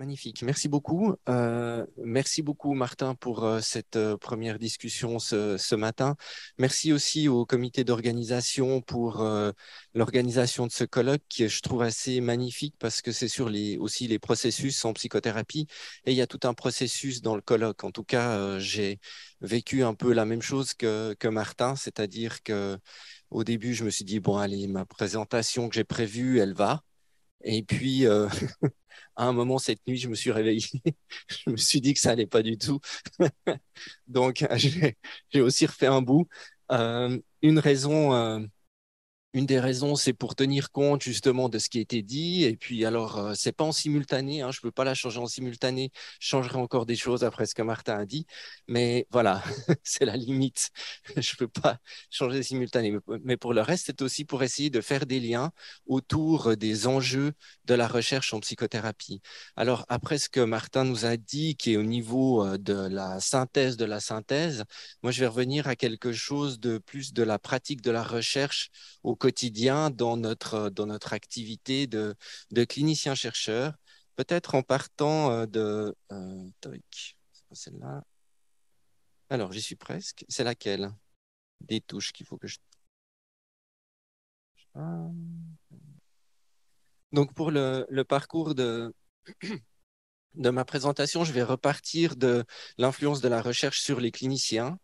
Magnifique, merci beaucoup. Euh, merci beaucoup Martin pour euh, cette euh, première discussion ce, matin. Merci aussi au comité d'organisation pour l'organisation de ce colloque qui je trouve assez magnifique parce que c'est sur les, aussi les processus en psychothérapie et il y a tout un processus dans le colloque. En tout cas, j'ai vécu un peu la même chose que, que Martin, c'est-à-dire que au début, je me suis dit, bon, allez, ma présentation que j'ai prévue, elle va. Et puis, euh, à un moment, cette nuit, je me suis réveillé. je me suis dit que ça allait pas du tout. Donc, j'ai aussi refait un bout. Euh, une raison euh, une des raisons, c'est pour tenir compte justement de ce qui a été dit. Et puis, alors, euh, c'est pas en simultané. Hein, je peux pas la changer en simultané. Je changerai encore des choses après ce que Martin a dit. Mais voilà, c'est la limite. je peux pas changer simultané. Mais pour le reste, c'est aussi pour essayer de faire des liens autour des enjeux de la recherche en psychothérapie. Alors, après ce que Martin nous a dit, qui est au niveau euh, de la synthèse de la synthèse, moi, je vais revenir à quelque chose de plus de la pratique de la recherche au quotidien dans notre, euh, dans notre activité de, de clinicien-chercheur, peut-être en partant euh, de... Euh, celle-là. Alors, j'y suis presque. C'est laquelle Des touches qu'il faut que je... Donc, pour le, parcours de... de ma présentation, je vais repartir de l'influence de la recherche sur les cliniciens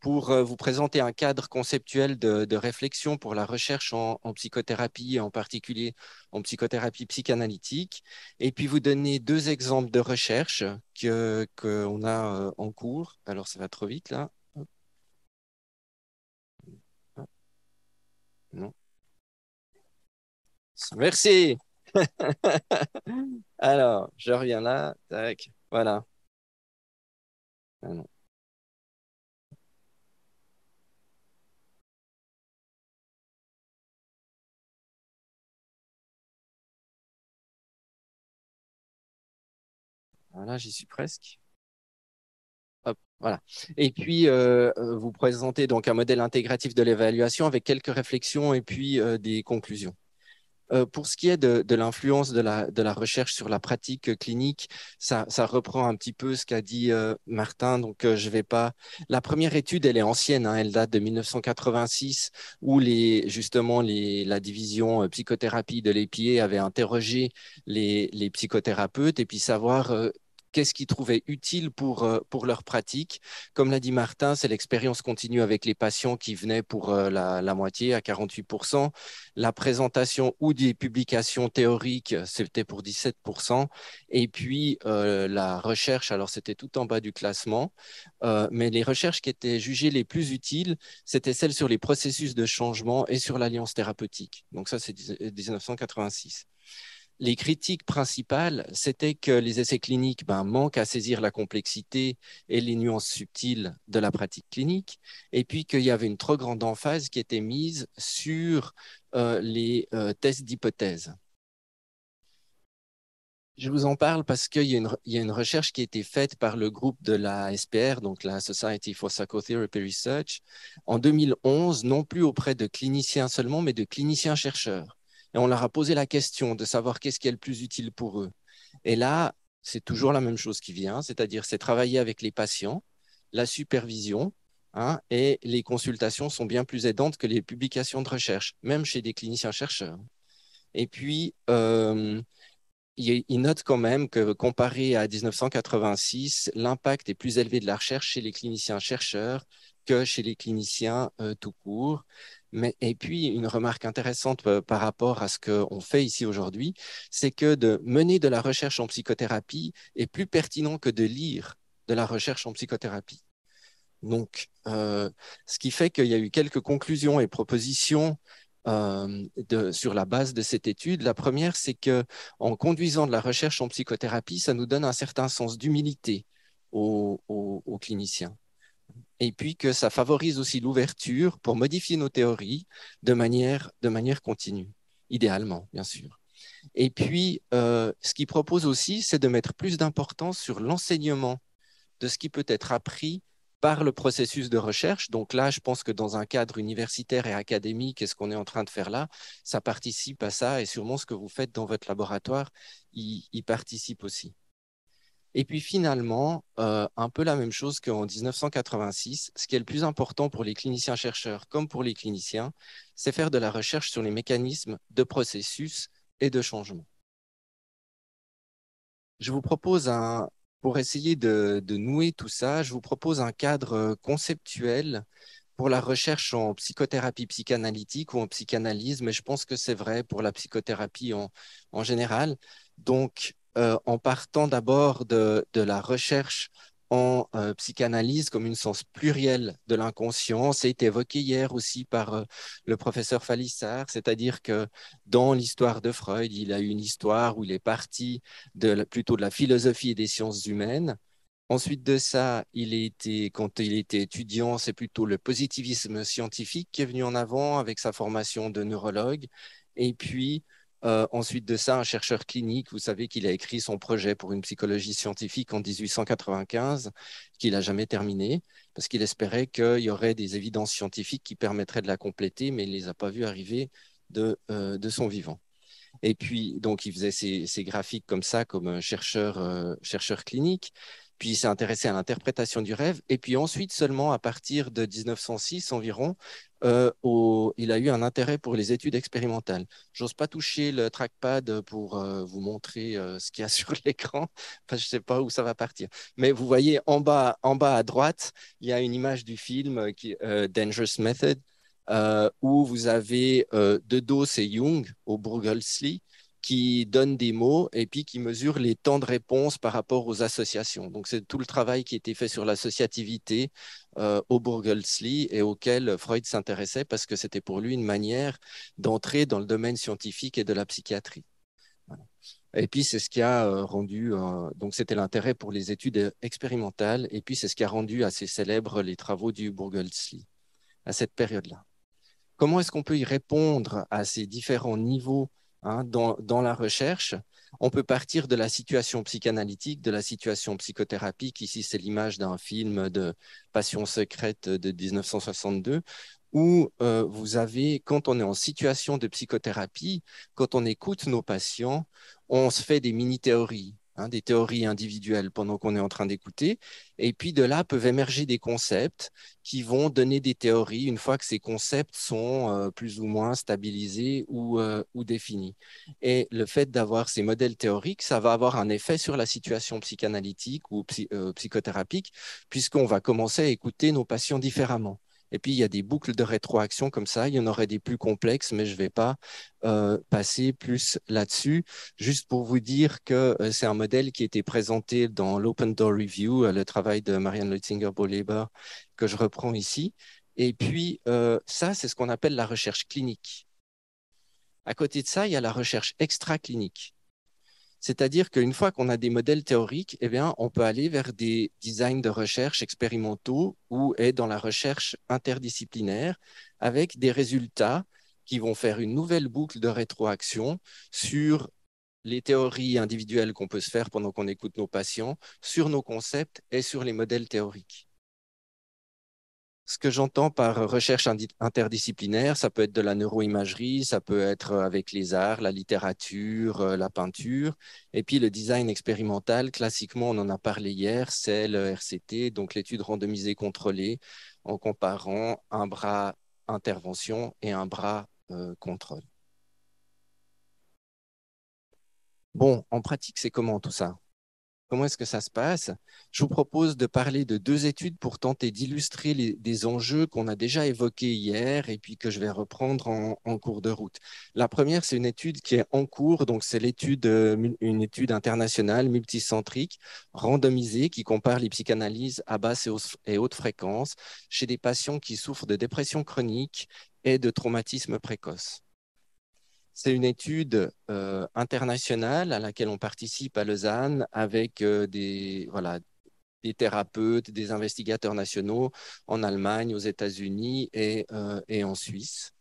pour euh, vous présenter un cadre conceptuel de, réflexion pour la recherche en, psychothérapie, en particulier en psychothérapie psychanalytique, et puis vous donner deux exemples de recherche qu'on que a euh, en cours. Alors ça va trop vite là. Ah. Non. Merci. Alors, je reviens là. Tac. Voilà. Ah non. Voilà, j'y suis presque. Hop, voilà. Et puis, euh, euh, vous présentez donc un modèle intégratif de l'évaluation avec quelques réflexions et puis euh, des conclusions. pour ce qui est de, de l'influence de la, de la, recherche sur la pratique clinique, ça, ça reprend un petit peu ce qu'a dit Martin. Donc, je vais pas. La première étude, elle est ancienne. Hein. elle date de 1986, où les justement les, la division psychothérapie de l'EPIE avait interrogé les, les, psychothérapeutes et puis savoir qu'est-ce qu'ils trouvaient utile pour, euh, pour leur pratique. Comme l'a dit Martin, c'est l'expérience continue avec les patients qui venaient pour euh, la, moitié, à 48%. La présentation ou des publications théoriques, c'était pour 17%. Et puis euh, la recherche, alors c'était tout en bas du classement, mais les recherches qui étaient jugées les plus utiles, c'était celles sur les processus de changement et sur l'alliance thérapeutique. Donc ça, c'est 1986 les critiques principales, c'était que les essais cliniques ben, manquent à saisir la complexité et les nuances subtiles de la pratique clinique, et puis qu'il y avait une trop grande emphase qui était mise sur euh, les euh, tests d'hypothèses. Je vous en parle parce qu'il y, y, a une recherche qui a été faite par le groupe de la SPR, donc la Society for Psychotherapy Research, en 2011, non plus auprès de cliniciens seulement, mais de cliniciens chercheurs et on leur a posé la question de savoir qu'est-ce qui est le plus utile pour eux. Et là, c'est mmh. toujours la même chose qui vient, c'est-à-dire c'est travailler avec les patients, la supervision, hein, et les consultations sont bien plus aidantes que les publications de recherche, même chez des cliniciens chercheurs. Et puis, euh, il, note quand même que comparé à 1986, l'impact est plus élevé de la recherche chez les cliniciens-chercheurs que chez les cliniciens euh, tout court. Mais, et puis, une remarque intéressante euh, par rapport à ce qu'on fait ici aujourd'hui, c'est que de mener de la recherche en psychothérapie est plus pertinent que de lire de la recherche en psychothérapie. Donc, euh, ce qui fait qu'il y a eu quelques conclusions et propositions euh, sur la base de cette étude. La première, c'est que en conduisant de la recherche en psychothérapie, ça nous donne un certain sens d'humilité aux, cliniciens. Et puis que ça favorise aussi l'ouverture pour modifier nos théories de manière, de manière continue, idéalement, bien sûr. Et puis, euh, ce qu'il propose aussi, c'est de mettre plus d'importance sur l'enseignement de ce qui peut être appris par le processus de recherche. Donc là, je pense que dans un cadre universitaire et académique, qu'est ce qu'on est en train de faire là, ça participe à ça et sûrement ce que vous faites dans votre laboratoire y, participe aussi. Et puis finalement, euh, un peu la même chose qu'en 1986, ce qui est le plus important pour les cliniciens-chercheurs comme pour les cliniciens, c'est faire de la recherche sur les mécanismes de processus et de changement. Je vous propose un, pour essayer de, nouer tout ça, je vous propose un cadre euh, conceptuel pour la recherche en psychothérapie psychanalytique ou en psychanalyse, mais je pense que c'est vrai pour la psychothérapie en, général. Donc, euh, en partant d'abord de, la recherche en euh, psychanalyse comme une sens plurielle de l'inconscient. C'est évoqué hier aussi par euh, le professeur Falissard, c'est-à-dire que dans l'histoire de Freud, il a eu une histoire où il est parti plutôt de la philosophie et des sciences humaines. Ensuite de ça, il quand il était étudiant, c'est plutôt le positivisme scientifique qui est venu en avant avec sa formation de neurologue. Et puis, euh, ensuite de ça, un chercheur clinique, vous savez qu'il a écrit son projet pour une psychologie scientifique en 1895, qu'il n'a jamais terminé, parce qu'il espérait qu'il y aurait des évidences scientifiques qui permettraient de la compléter, mais il ne les a pas vues arriver de, euh, de, son vivant. Et puis, donc, il faisait ces graphiques comme ça, comme un chercheur, euh, chercheur clinique. Puis, il s'est intéressé à l'interprétation du rêve. Et puis, ensuite, seulement à partir de 1906 environ, euh, il a eu un intérêt pour les études expérimentales. J'ose pas toucher le trackpad pour euh, vous montrer euh, ce qu'il y a sur l'écran, parce que je sais pas où ça va partir. Mais vous voyez en bas, en bas à droite, il y a une image du film Dangerous Method, où vous avez De Dos et Jung au Bruegelsli qui donne des mots et puis qui mesure les temps de réponse par rapport aux associations. Donc c'est tout le travail qui a été fait sur l'associativité euh, au Burgelsli et auquel Freud s'intéressait parce que c'était pour lui une manière d'entrer dans le domaine scientifique et de la psychiatrie. Et puis c'est ce qui a euh, rendu, euh, donc c'était l'intérêt pour les études expérimentales, et puis c'est ce qui a rendu assez célèbres les travaux du Burgelsli à cette période-là. Comment est-ce qu'on peut y répondre à ces différents niveaux Hein, dans, la recherche. On peut partir de la situation psychanalytique, de la situation psychothérapique. Ici, c'est l'image d'un film de Passion secrète de 1962, où euh, vous avez, quand on est en situation de psychothérapie, quand on écoute nos patients, on se fait des mini-théories. Hein, des théories individuelles pendant qu'on est en train d'écouter. Et puis de là peuvent émerger des concepts qui vont donner des théories une fois que ces concepts sont euh, plus ou moins stabilisés euh, ou, définis. Et le fait d'avoir ces modèles théoriques, ça va avoir un effet sur la situation psychanalytique ou euh, psychothérapique psychothérapeutique, puisqu'on va commencer à écouter nos patients différemment. Et puis, il y a des boucles de rétroaction comme ça. Il y en aurait des plus complexes, mais je ne vais pas euh, passer plus là-dessus. Juste pour vous dire que euh, c'est un modèle qui a été présenté dans l'Open Door Review, euh, le travail de Marianne Leutzinger-Boleber, que je reprends ici. Et puis, euh, ça, c'est ce qu'on appelle la recherche clinique. À côté de ça, il y a la recherche extra-clinique. C'est-à-dire qu'une fois qu'on a des modèles théoriques, eh bien, on peut aller vers des designs de recherche expérimentaux ou être dans la recherche interdisciplinaire avec des résultats qui vont faire une nouvelle boucle de rétroaction sur les théories individuelles qu'on peut se faire pendant qu'on écoute nos patients, sur nos concepts et sur les modèles théoriques ce que j'entends par recherche interdisciplinaire, ça peut être de la neuroimagerie, ça peut être euh, avec les arts, la littérature, euh, la peinture. Et puis le design expérimental, classiquement, on en a parlé hier, c'est le RCT, donc l'étude randomisée contrôlée en comparant un bras intervention et un bras euh, contrôle. Bon, en pratique, c'est comment tout ça Comment est-ce que ça se passe Je vous propose de parler de deux études pour tenter d'illustrer des enjeux qu'on a déjà évoqués hier et puis que je vais reprendre en, cours de route. La première, c'est une étude qui est en cours, donc c'est l'étude, euh, une étude internationale multicentrique, randomisée, qui compare les psychanalyses à basse et haute fréquence chez des patients qui souffrent de dépression chronique et de traumatisme précoce. C'est une étude euh, internationale à laquelle on participe à Lausanne avec euh, des, voilà, des thérapeutes, des investigateurs nationaux en Allemagne, aux États-Unis et, euh, en Suisse.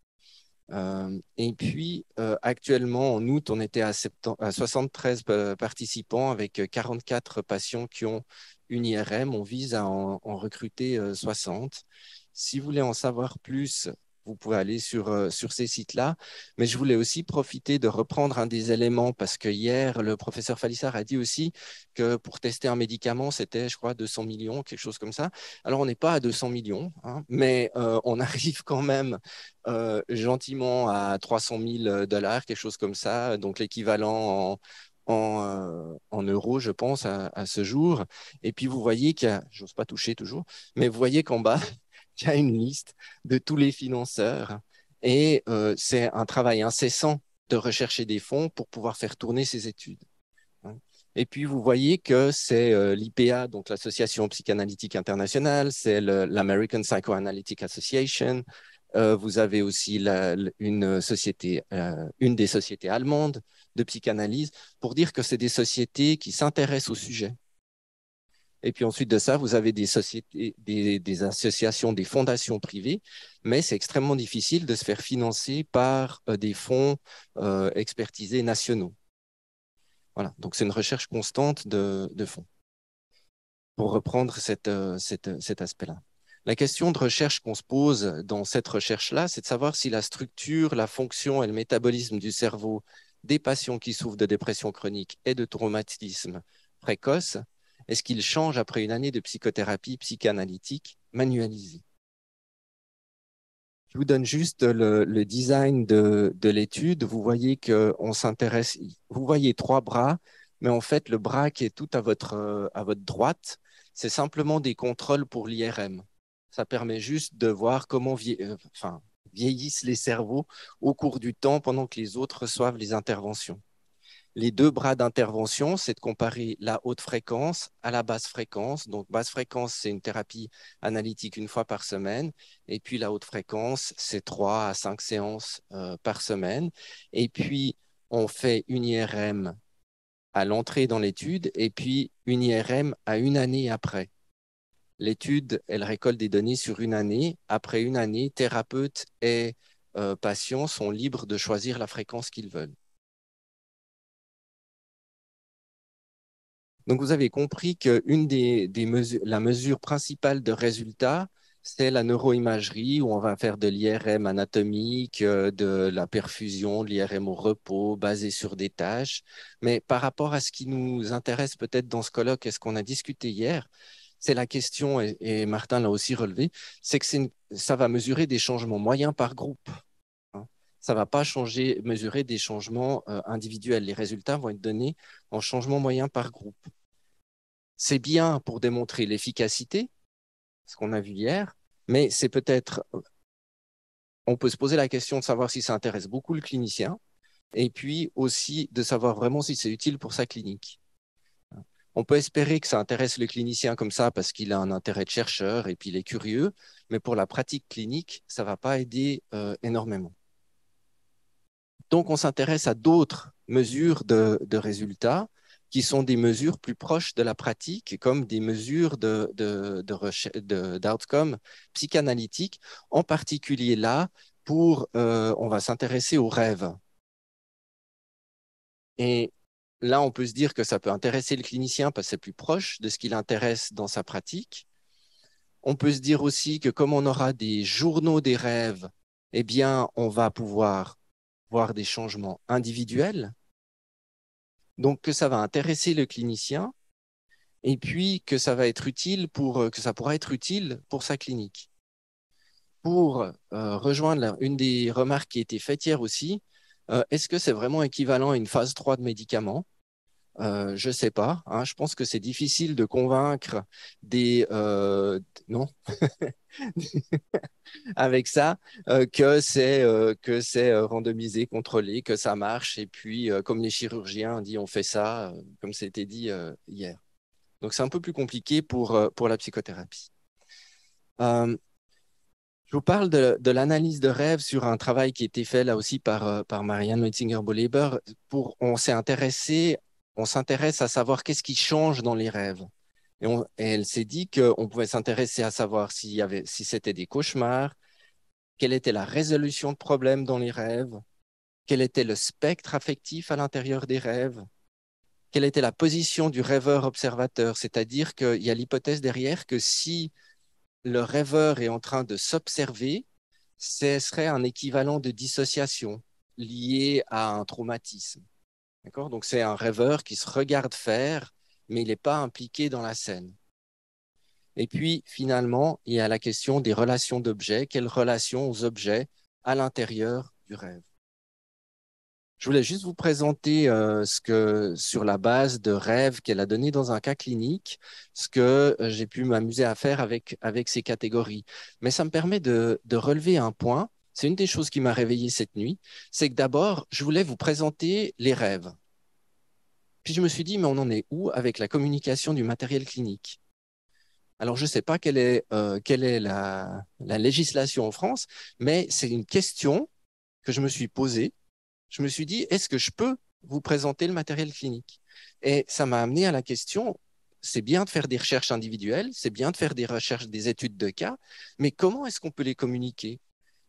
et puis, actuellement, en août, on était à, 73 participants avec 44 patients qui ont une IRM. On vise à en recruter 60. Si vous voulez en savoir plus vous pouvez aller sur, euh, sur ces sites-là. Mais je voulais aussi profiter de reprendre un des éléments parce que hier, le professeur Falissard a dit aussi que pour tester un médicament, c'était, je crois, 200 millions, quelque chose comme ça. Alors, on n'est pas à 200 millions, hein, mais euh, on arrive quand même euh, gentiment à 300 000 dollars, quelque chose comme ça, donc l'équivalent en, en, euros, je pense, à, ce jour. Et puis vous voyez qu'il y a, j'ose pas toucher toujours, mais vous voyez qu'en bas, il y a une liste de tous les financeurs et euh, c'est un travail incessant de rechercher des fonds pour pouvoir faire tourner ces études. Hein. Et puis, vous voyez que c'est euh, l'IPA, donc l'Association psychanalytique internationale, c'est l'American Psychoanalytic Association. Euh, vous avez aussi une société, une des sociétés allemandes de psychanalyse, pour dire que c'est des sociétés qui s'intéressent au sujet et puis ensuite de ça, vous avez des sociétés, des, associations, des fondations privées, mais c'est extrêmement difficile de se faire financer par euh, des fonds euh, expertisés nationaux. Voilà, donc c'est une recherche constante de, fonds, pour reprendre euh, cet aspect-là. La question de recherche qu'on se pose dans cette recherche-là, c'est de savoir si la structure, la fonction et le métabolisme du cerveau des patients qui souffrent de dépression chronique et de traumatisme précoce est-ce qu'il change après une année de psychothérapie psychanalytique manualisée je vous donne juste le, design de, l'étude. Vous voyez que on s'intéresse. Vous voyez trois bras, mais en fait le bras qui est tout à votre droite, c'est simplement des contrôles pour l'IRM. Ça permet juste de voir comment euh, vieillissent les cerveaux au cours du temps pendant que les autres reçoivent les interventions les deux bras d'intervention, c'est de comparer la haute fréquence à la basse fréquence. Donc, basse fréquence, c'est une thérapie analytique une fois par semaine. Et puis, la haute fréquence, c'est trois à cinq séances euh, par semaine. Et puis, on fait une IRM à l'entrée dans l'étude et puis une IRM à une année après. L'étude, elle récolte des données sur une année. Après une année, thérapeute et euh, patients sont libres de choisir la fréquence qu'ils veulent. Donc vous avez compris qu'une des, mesures, la mesure principale de résultat, c'est la neuroimagerie où on va faire de l'IRM anatomique, euh, de la perfusion, l'IRM au repos, basé sur des tâches. Mais par rapport à ce qui nous intéresse peut-être dans ce colloque et ce qu'on a discuté hier, c'est la question, et, Martin l'a aussi relevé, c'est que ça va mesurer des changements moyens par groupe. Hein. Ça ne va pas changer, mesurer des changements euh, individuels. Les résultats vont être donnés en changements moyens par groupe c'est bien pour démontrer l'efficacité, ce qu'on a vu hier, mais c'est peut-être, on peut se poser la question de savoir si ça intéresse beaucoup le clinicien, et puis aussi de savoir vraiment si c'est utile pour sa clinique. On peut espérer que ça intéresse le clinicien comme ça parce qu'il a un intérêt de chercheur et puis il est curieux, mais pour la pratique clinique, ça ne va pas aider euh, énormément. Donc on s'intéresse à d'autres mesures de résultats qui sont des mesures plus proches de la pratique, comme des mesures d'outcome de, psychanalytique, en particulier là, pour, euh, on va s'intéresser aux rêves. Et là, on peut se dire que ça peut intéresser le clinicien parce que c'est plus proche de ce qui l'intéresse dans sa pratique. On peut se dire aussi que comme on aura des journaux des rêves, eh bien, on va pouvoir voir des changements individuels donc que ça va intéresser le clinicien et puis que ça va être utile pour euh, que ça pourra être utile pour sa clinique. Pour euh, rejoindre une des remarques qui a été faite hier aussi, euh, est-ce que c'est vraiment équivalent à une phase 3 de médicaments je euh, je sais pas. Hein. je pense que c'est difficile de convaincre des euh, non avec ça euh, que c'est que c'est randomisé, contrôlé, que ça marche. Et puis comme les chirurgiens dit, on fait ça, comme c'était dit hier. Donc c'est un peu plus compliqué pour pour la psychothérapie. Je vous parle de, de l'analyse de rêve sur un travail qui a été fait là aussi par, par Marianne metzinger Pour On s'est intéressé on s'intéresse à savoir qu'est-ce qui change dans les rêves. Et, elle s'est dit qu'on pouvait s'intéresser à savoir si c'était des cauchemars, quelle était la résolution de problèmes dans les rêves, quel était le spectre affectif à l'intérieur des rêves, quelle était la position du rêveur observateur, c'est-à-dire qu'il y a l'hypothèse derrière que si le rêveur est en train de s'observer, ce serait un équivalent de dissociation lié à un traumatisme. Donc c'est un rêveur qui se regarde faire, mais il n'est pas impliqué dans la scène. Et puis finalement, il y a la question des relations d'objets. Quelles relations aux objets à l'intérieur du rêve Je voulais juste vous présenter euh, ce que, sur la base de rêves qu'elle a donné dans un cas clinique, ce que euh, j'ai pu m'amuser à faire avec, avec ces catégories. Mais ça me permet de, de relever un point c'est une des choses qui m'a réveillé cette nuit, c'est que d'abord, je voulais vous présenter les rêves. Puis je me suis dit, mais on en est où avec la communication du matériel clinique Alors je ne sais pas quelle est, euh, la législation en France, mais c'est une question que je me suis posée. Je me suis dit, est-ce que je peux vous présenter le matériel clinique Et ça m'a amené à la question, c'est bien de faire des recherches individuelles, c'est bien de faire des recherches, des études de cas, mais comment est-ce qu'on peut les communiquer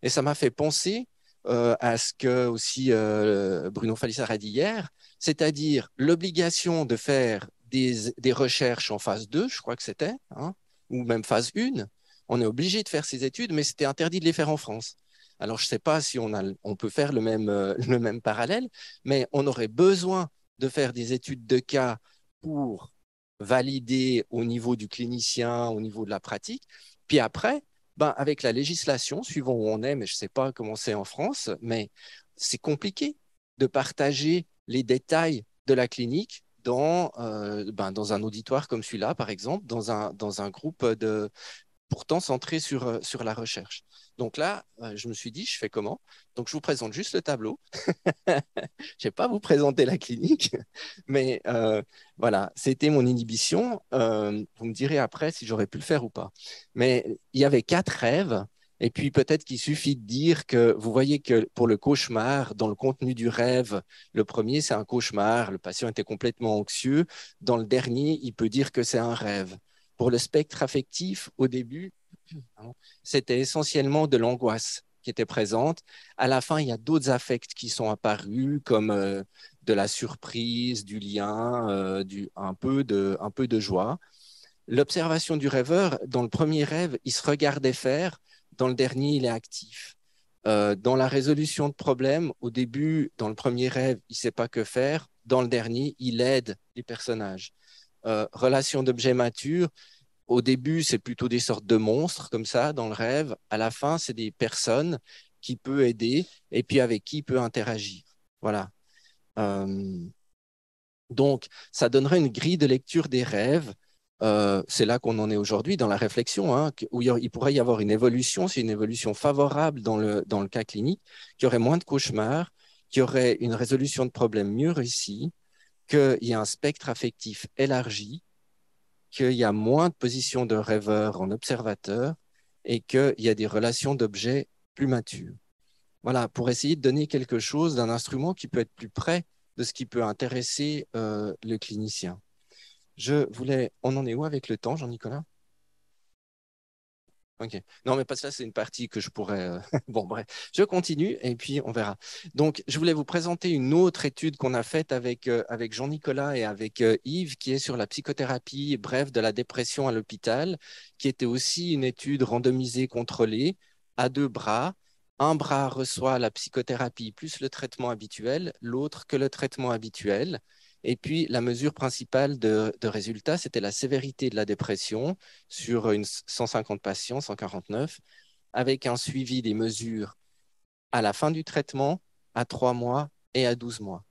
et ça m'a fait penser euh, à ce que aussi euh, Bruno Falissard a dit hier, c'est-à-dire l'obligation de faire des, recherches en phase 2, je crois que c'était, hein, ou même phase 1. On est obligé de faire ces études, mais c'était interdit de les faire en France. Alors, je ne sais pas si on, a, on peut faire le même, euh, le même parallèle, mais on aurait besoin de faire des études de cas pour valider au niveau du clinicien, au niveau de la pratique. Puis après, ben, avec la législation, suivant où on est, mais je ne sais pas comment c'est en France, mais c'est compliqué de partager les détails de la clinique dans, euh, ben, un auditoire comme celui-là, par exemple, dans un, groupe de, pourtant centré sur euh, la recherche. Donc là, euh, je me suis dit, je fais comment Donc je vous présente juste le tableau. je ne vais pas vous présenter la clinique, mais euh, voilà, c'était mon inhibition. Euh, vous me direz après si j'aurais pu le faire ou pas. Mais il y avait quatre rêves. Et puis peut-être qu'il suffit de dire que vous voyez que pour le cauchemar, dans le contenu du rêve, le premier, c'est un cauchemar, le patient était complètement anxieux. Dans le dernier, il peut dire que c'est un rêve. Pour le spectre affectif, au début, c'était essentiellement de l'angoisse qui était présente. À la fin, il y a d'autres affects qui sont apparus, comme euh, de la surprise, du lien, euh, du, un, peu de, joie. L'observation du rêveur, dans le premier rêve, il se regardait faire, dans le dernier, il est actif. Euh, dans la résolution de problèmes, au début, dans le premier rêve, il ne sait pas que faire, dans le dernier, il aide les personnages. relation d'objet mature, au début, c'est plutôt des sortes de monstres comme ça dans le rêve. À la fin, c'est des personnes qui peut aider et puis avec qui peut interagir. Voilà. Euh, donc, ça donnerait une grille de lecture des rêves. Euh, c'est là qu'on en est aujourd'hui dans la réflexion, hein, où il pourrait y avoir une évolution, c'est une évolution favorable dans le, dans le cas clinique, qu'il y aurait moins de cauchemars, qu'il y aurait une résolution de problèmes mieux réussie, qu'il y a un spectre affectif élargi, qu'il y a moins de positions de rêveur en observateur et qu'il y a des relations d'objets plus matures. Voilà, pour essayer de donner quelque chose d'un instrument qui peut être plus près de ce qui peut intéresser euh, le clinicien. Je voulais, on en est où avec le temps, Jean-Nicolas Ok. Non, mais parce que là, c'est une partie que je pourrais. Euh, bon, bref, je continue et puis on verra. Donc, je voulais vous présenter une autre étude qu'on a faite avec, euh, avec Jean-Nicolas et avec euh, Yves, qui est sur la psychothérapie, bref, de la dépression à l'hôpital, qui était aussi une étude randomisée, contrôlée, à deux bras. Un bras reçoit la psychothérapie plus le traitement habituel, l'autre que le traitement habituel. Et puis, la mesure principale de, de résultat, c'était la sévérité de la dépression sur une 150 patients, 149, avec un suivi des mesures à la fin du traitement, à 3 mois et à 12 mois.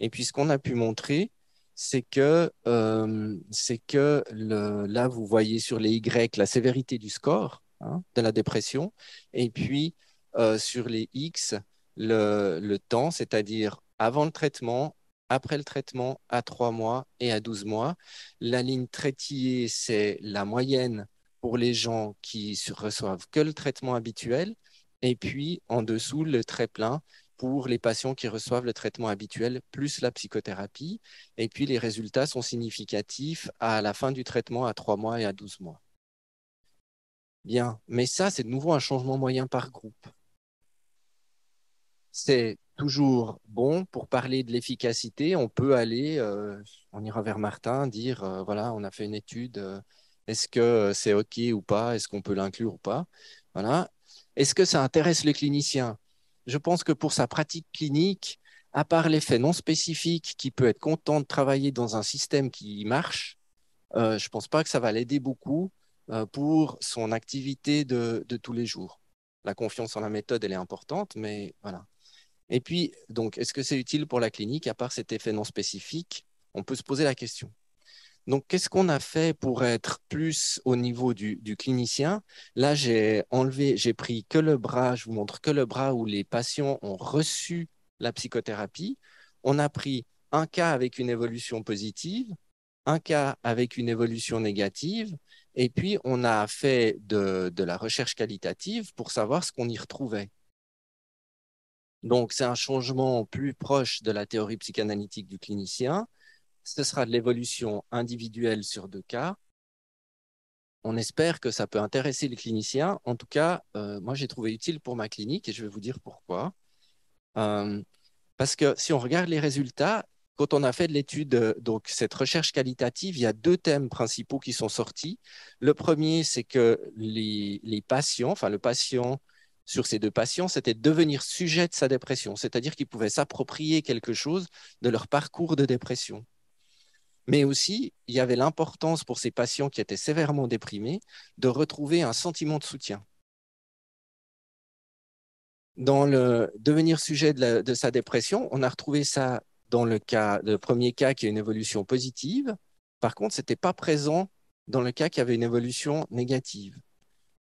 Et puis, ce qu'on a pu montrer, c'est que, euh, que là, vous voyez sur les Y la sévérité du score hein, de la dépression, et puis euh, sur les X, le, le temps, c'est-à-dire avant le traitement, après le traitement, à trois mois et à douze mois. La ligne traitillée, c'est la moyenne pour les gens qui reçoivent que le traitement habituel. Et puis, en dessous, le trait plein pour les patients qui reçoivent le traitement habituel plus la psychothérapie. Et puis, les résultats sont significatifs à la fin du traitement à trois mois et à douze mois. Bien, mais ça, c'est de nouveau un changement moyen par groupe c'est toujours bon pour parler de l'efficacité. On peut aller, euh, on ira vers Martin, dire euh, voilà, on a fait une étude, euh, est-ce que c'est OK ou pas, est-ce qu'on peut l'inclure ou pas. Voilà. Est-ce que ça intéresse les cliniciens Je pense que pour sa pratique clinique, à part l'effet non spécifique qui peut être content de travailler dans un système qui marche, je ne pense pas que ça va l'aider beaucoup pour son activité de, de tous les jours. La confiance en la méthode, elle est importante, mais voilà. Et puis, donc, est-ce que c'est utile pour la clinique À part cet effet non spécifique, on peut se poser la question. Donc, qu'est-ce qu'on a fait pour être plus au niveau du, clinicien Là, j'ai enlevé, j'ai pris que le bras, je vous montre que le bras où les patients ont reçu la psychothérapie. On a pris un cas avec une évolution positive, un cas avec une évolution négative, et puis on a fait de la recherche qualitative pour savoir ce qu'on y retrouvait. Donc, c'est un changement plus proche de la théorie psychanalytique du clinicien. Ce sera de l'évolution individuelle sur deux cas. On espère que ça peut intéresser les cliniciens. En tout cas, euh, moi, j'ai trouvé utile pour ma clinique et je vais vous dire pourquoi. Euh, parce que si on regarde les résultats, quand on a fait de l'étude, euh, donc cette recherche qualitative, il y a deux thèmes principaux qui sont sortis. Le premier, c'est que les patients, enfin le patient sur ces deux patients, c'était devenir sujet de sa dépression, c'est-à-dire qu'ils pouvaient s'approprier quelque chose de leur parcours de dépression. Mais aussi, il y avait l'importance pour ces patients qui étaient sévèrement déprimés de retrouver un sentiment de soutien. Dans le devenir sujet de, sa dépression, on a retrouvé ça dans le, cas, le premier cas qui a une évolution positive. Par contre, ce n'était pas présent dans le cas qui avait une évolution négative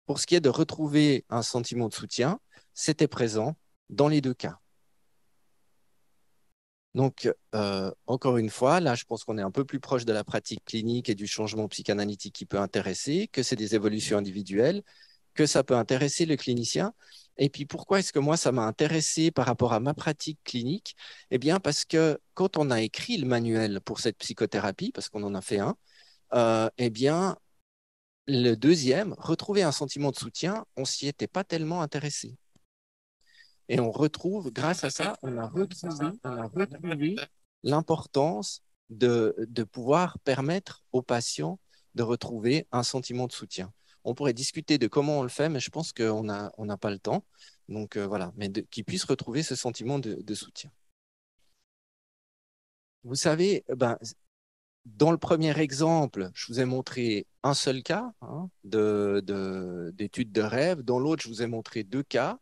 pour ce qui est de retrouver un sentiment de soutien, c'était présent dans les deux cas. Donc, euh, encore une fois, là, je pense qu'on est un peu plus proche de la pratique clinique et du changement psychanalytique qui peut intéresser, que c'est des évolutions individuelles, que ça peut intéresser le clinicien. Et puis, pourquoi est-ce que moi, ça m'a intéressé par rapport à ma pratique clinique Eh bien, parce que quand on a écrit le manuel pour cette psychothérapie, parce qu'on en a fait un, euh, eh bien, le deuxième, retrouver un sentiment de soutien, on s'y était pas tellement intéressé. Et on retrouve, grâce à ça, on a retrouvé, l'importance de, de pouvoir permettre aux patients de retrouver un sentiment de soutien. On pourrait discuter de comment on le fait, mais je pense qu'on n'a on n'a pas le temps. Donc euh, voilà, mais qu'ils puissent retrouver ce sentiment de, de soutien. Vous savez, ben, dans le premier exemple, je vous ai montré un seul cas hein, d'études de, rêve. Dans l'autre, je vous ai montré deux cas.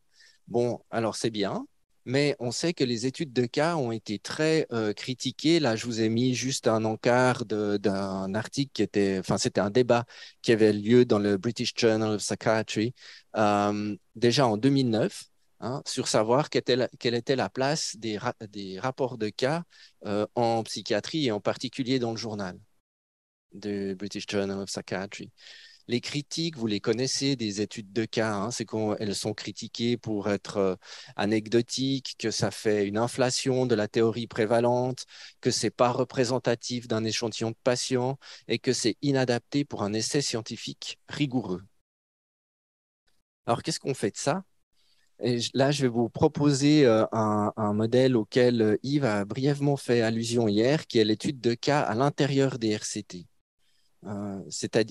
Bon, alors c'est bien, mais on sait que les études de cas ont été très euh, critiquées. Là, je vous ai mis juste un encart d'un article qui était, enfin, c'était un débat qui avait lieu dans le British Journal of Psychiatry euh, déjà en 2009. Hein, sur savoir quelle était la, place des, rapports de cas euh, en psychiatrie et en particulier dans le journal de British Journal of Psychiatry. Les critiques, vous les connaissez des études de cas, hein, c'est qu'elles sont critiquées pour être euh, anecdotiques, que ça fait une inflation de la théorie prévalente, que c'est pas représentatif d'un échantillon de patients et que c'est inadapté pour un essai scientifique rigoureux. Alors qu'est-ce qu'on fait de ça et là, je vais vous proposer euh, un, modèle auquel euh, Yves a brièvement fait allusion hier, qui est l'étude de cas à l'intérieur des RCT. Euh,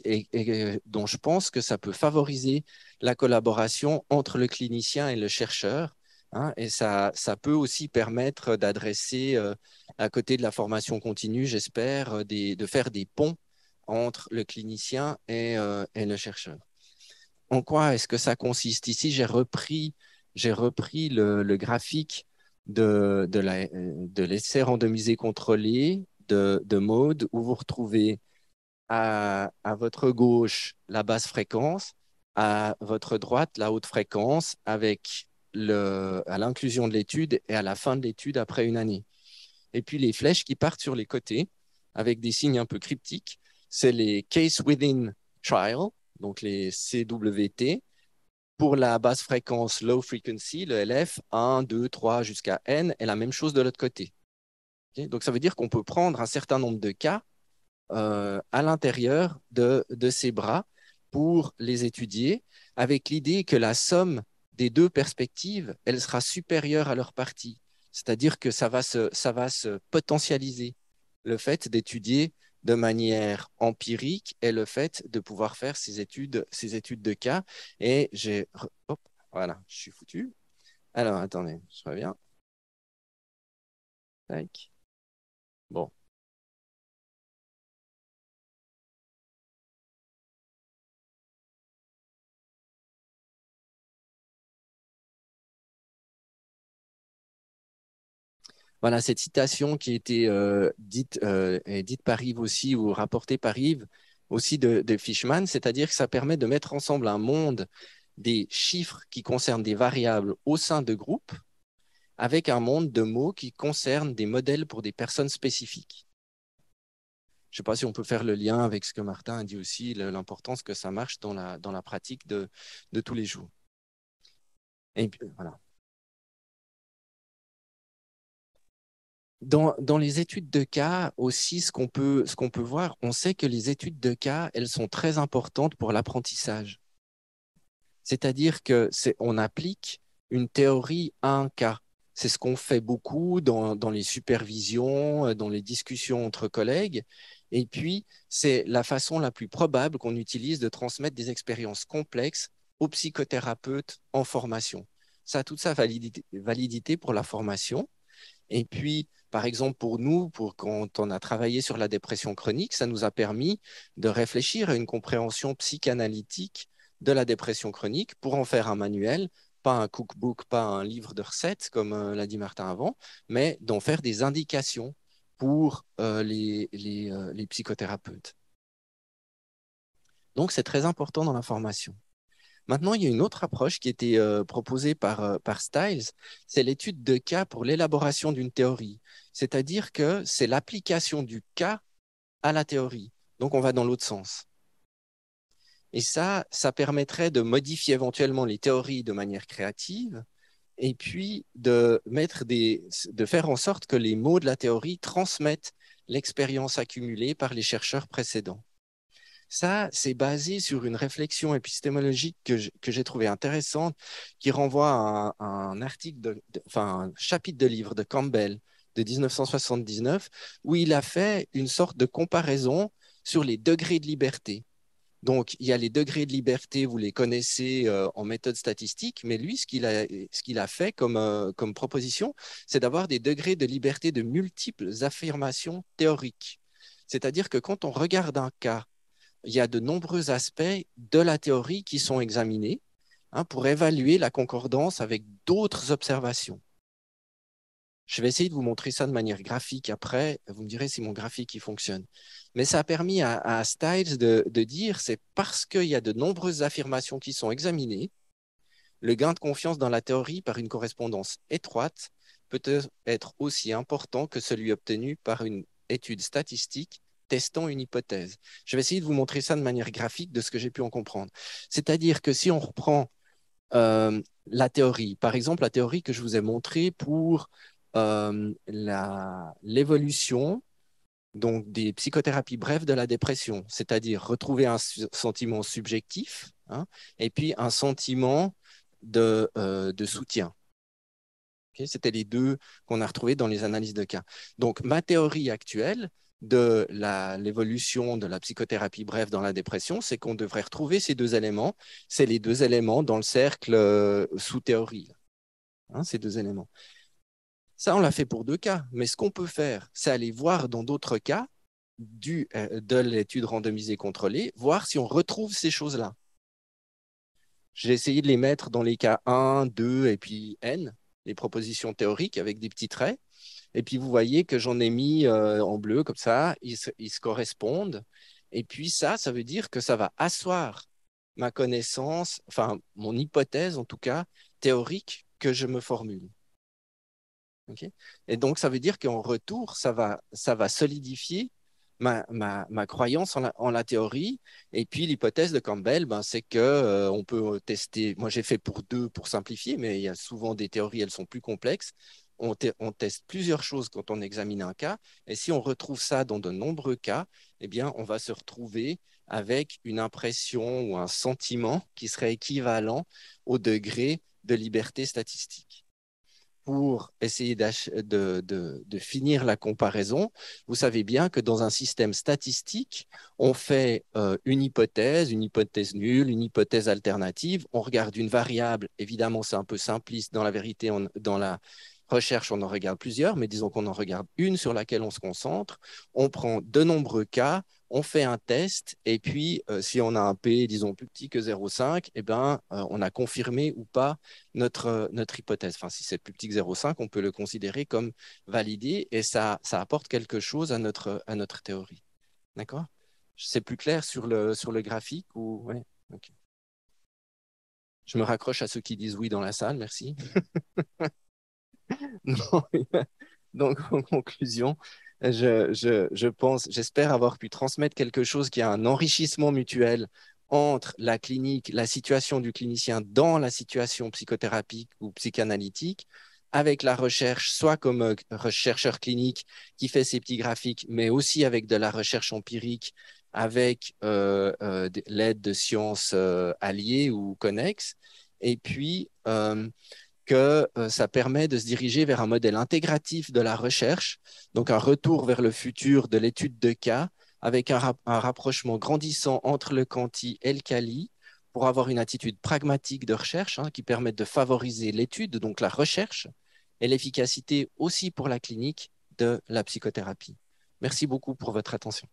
et, dont je pense que ça peut favoriser la collaboration entre le clinicien et le chercheur. Hein, et ça, ça, peut aussi permettre d'adresser, euh, à côté de la formation continue, j'espère, de faire des ponts entre le clinicien et, et le chercheur. En quoi est-ce que ça consiste Ici, j'ai repris j'ai repris le, graphique de, de l'essai randomisé contrôlé de, de mode où vous retrouvez à, à, votre gauche la basse fréquence, à votre droite la haute fréquence, avec le, à l'inclusion de l'étude et à la fin de l'étude après une année. Et puis les flèches qui partent sur les côtés avec des signes un peu cryptiques, c'est les case within trial, donc les CWT, pour la basse fréquence low frequency, le LF, 1, 2, 3 jusqu'à N, est la même chose de l'autre côté. Donc ça veut dire qu'on peut prendre un certain nombre de cas euh, à l'intérieur de, ces bras pour les étudier avec l'idée que la somme des deux perspectives, elle sera supérieure à leur partie. C'est-à-dire que ça va ça va se potentialiser, le fait d'étudier de manière empirique est le fait de pouvoir faire ces études, ces études de cas. Et j'ai. voilà, je suis foutu. Alors, attendez, je reviens. Tac. Bon. Voilà cette citation qui était euh, dite, euh, dite par Yves aussi ou rapportée par Yves aussi de, Fishman, c'est-à-dire que ça permet de mettre ensemble un monde des chiffres qui concernent des variables au sein de groupes avec un monde de mots qui concernent des modèles pour des personnes spécifiques. Je ne sais pas si on peut faire le lien avec ce que Martin a dit aussi, l'importance que ça marche dans la, dans la pratique de, de tous les jours. Et puis, euh, voilà. Dans, dans, les études de cas aussi, ce qu'on peut, peut voir, on sait que les études de cas, elles sont très importantes pour l'apprentissage. C'est-à-dire que on applique une théorie à un cas. C'est ce qu'on fait beaucoup dans, dans les supervisions, euh, dans les discussions entre collègues. Et puis, c'est la façon la plus probable qu'on utilise de transmettre des expériences complexes aux psychothérapeutes en formation. Ça a toute sa validité, validité pour la formation. Et puis, par exemple, pour nous, quand on a travaillé sur la dépression chronique, ça nous a permis de réfléchir à une compréhension psychanalytique de la dépression chronique pour en faire un manuel, pas un cookbook, pas un livre de recettes, comme euh, l'a dit Martin avant, mais d'en faire des indications pour euh, euh, les, psychothérapeutes. Donc, c'est très important dans la formation. Maintenant, il y a une autre approche qui était été proposée par, par Styles, c'est l'étude de cas pour l'élaboration d'une théorie. C'est-à-dire que c'est l'application du cas à la théorie. Donc on va dans l'autre sens. Et ça, ça permettrait de modifier éventuellement les théories de manière créative et puis de, mettre des, de faire en sorte que les mots de la théorie transmettent l'expérience accumulée par les chercheurs précédents. Ça, c'est basé sur une réflexion épistémologique que j'ai trouvée intéressante, qui renvoie à un, article, enfin, un chapitre de livre de Campbell de 1979, où il a fait une sorte de comparaison sur les degrés de liberté. Donc, il y a les degrés de liberté, vous les connaissez euh, en méthode statistique, mais lui, ce qu'il a, fait euh, comme, proposition, c'est d'avoir des degrés de liberté de multiples affirmations théoriques. C'est-à-dire que quand on regarde un cas, il y a de nombreux aspects de la théorie qui sont examinés hein, pour évaluer la concordance avec d'autres observations. Je vais essayer de vous montrer ça de manière graphique après. Vous me direz si mon graphique fonctionne. Mais ça a permis à, à Styles de, de dire c'est parce qu'il y a de nombreuses affirmations qui sont examinées, le gain de confiance dans la théorie par une correspondance étroite peut e-, être aussi important que celui obtenu par une étude statistique testant une hypothèse. Je vais essayer de vous montrer ça de manière graphique de ce que j'ai pu en comprendre. C'est-à-dire que si on reprend euh, la théorie, par exemple la théorie que je vous ai montrée pour euh, l'évolution donc des psychothérapies brèves de la dépression, c'est-à-dire retrouver un sentiment subjectif hein, et puis un sentiment de, euh, soutien. C'était les deux qu'on a retrouvés dans les analyses de cas. Donc ma théorie actuelle de l'évolution de la psychothérapie brève dans la dépression, c'est qu'on devrait retrouver ces deux éléments. C'est les deux éléments dans le cercle euh, sous théorie, hein, ces deux éléments. Ça, on l'a fait pour deux cas. Mais ce qu'on peut faire, c'est aller voir dans d'autres cas du, euh, de l'étude randomisée contrôlée, voir si on retrouve ces choses-là. J'ai essayé de les mettre dans les cas 1, 2 et puis N, les propositions théoriques avec des petits traits. Et puis vous voyez que j'en ai mis euh, en bleu comme ça, ils se correspondent. Et puis ça, ça veut dire que ça va asseoir ma connaissance, enfin mon hypothèse en tout cas théorique que je me formule et donc, ça veut dire qu'en retour, ça va, ça va solidifier ma, ma, ma croyance en la, théorie. Et puis, l'hypothèse de Campbell, ben, c'est qu'on euh, peut tester. Moi, j'ai fait pour deux pour simplifier, mais il y a souvent des théories, elles sont plus complexes. On, on, teste plusieurs choses quand on examine un cas, et si on retrouve ça dans de nombreux cas, eh bien, on va se retrouver avec une impression ou un sentiment qui serait équivalent au degré de liberté statistique pour essayer de, finir la comparaison, vous savez bien que dans un système statistique, on fait euh, une hypothèse, une hypothèse nulle, une hypothèse alternative, on regarde une variable, évidemment c'est un peu simpliste dans la vérité, dans la recherche, on en regarde plusieurs, mais disons qu'on en regarde une sur laquelle on se concentre. On prend de nombreux cas, on fait un test, et puis euh, si on a un P, disons, plus petit que 0,5, eh ben, euh, on a confirmé ou pas notre, euh, notre hypothèse. Enfin, si c'est plus petit que 0,5, on peut le considérer comme validé, et ça, ça apporte quelque chose à notre, à notre théorie. D'accord C'est plus clair sur le, sur le graphique Ouais. Je me raccroche à ceux qui disent oui dans la salle, merci. Donc, en conclusion, je, je, je pense, j'espère avoir pu transmettre quelque chose qui a un enrichissement mutuel entre la clinique, la situation du clinicien dans la situation psychothérapeutique ou psychanalytique, avec la recherche, soit comme euh, chercheur clinique qui fait ses petits graphiques, mais aussi avec de la recherche empirique, avec euh, euh, l'aide de sciences alliées ou connexes. Et puis, que euh, ça permet de se diriger vers un modèle intégratif de la recherche, donc un retour vers le futur de l'étude de cas, avec un, rapprochement grandissant entre le quanti et le quali, pour avoir une attitude pragmatique de recherche hein, qui permette de favoriser l'étude, donc la recherche, et l'efficacité aussi pour la clinique de la psychothérapie. Merci beaucoup pour votre attention.